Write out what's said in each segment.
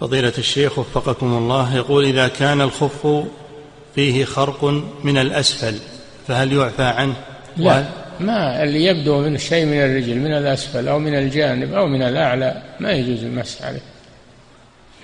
فضيلة الشيخ وفقكم الله يقول إذا كان الخف فيه خرق من الأسفل فهل يعفى عنه؟ لا ما اللي يبدو من شيء من الرجل من الأسفل أو من الجانب أو من الأعلى ما يجوز المس عليه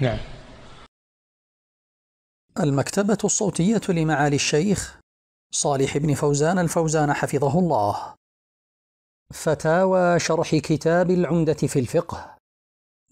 نعم المكتبة الصوتية لمعالي الشيخ صالح بن فوزان الفوزان حفظه الله فتاوى شرح كتاب العمدة في الفقه